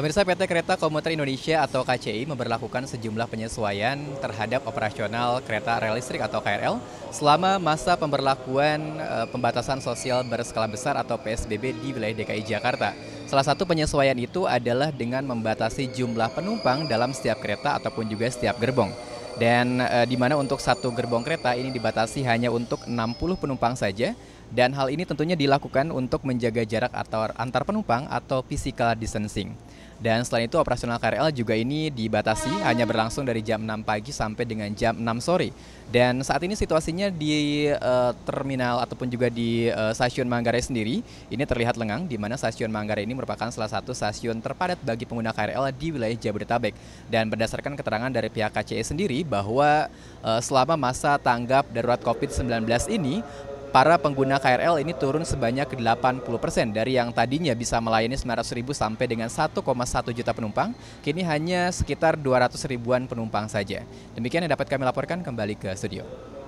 Pemirsa PT Kereta Komuter Indonesia atau KCI memperlakukan sejumlah penyesuaian terhadap operasional kereta rel listrik atau KRL selama masa pemberlakuan eh, pembatasan sosial berskala besar atau PSBB di wilayah DKI Jakarta. Salah satu penyesuaian itu adalah dengan membatasi jumlah penumpang dalam setiap kereta ataupun juga setiap gerbong. Dan e, di mana untuk satu gerbong kereta ini dibatasi hanya untuk 60 penumpang saja dan hal ini tentunya dilakukan untuk menjaga jarak atau antar penumpang atau physical distancing. Dan selain itu operasional KRL juga ini dibatasi hanya berlangsung dari jam 6 pagi sampai dengan jam 6 sore. Dan saat ini situasinya di uh, terminal ataupun juga di uh, stasiun Manggarai sendiri ini terlihat lengang di mana stasiun Manggarai ini merupakan salah satu stasiun terpadat bagi pengguna KRL di wilayah Jabodetabek. Dan berdasarkan keterangan dari pihak KCE sendiri bahwa uh, selama masa tanggap darurat COVID-19 ini para pengguna KRL ini turun sebanyak 80% persen dari yang tadinya bisa melayani 900 ribu sampai dengan 1,1 juta penumpang, kini hanya sekitar 200 ribuan penumpang saja. Demikian yang dapat kami laporkan kembali ke studio.